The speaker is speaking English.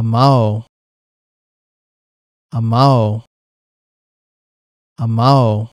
amao amao amao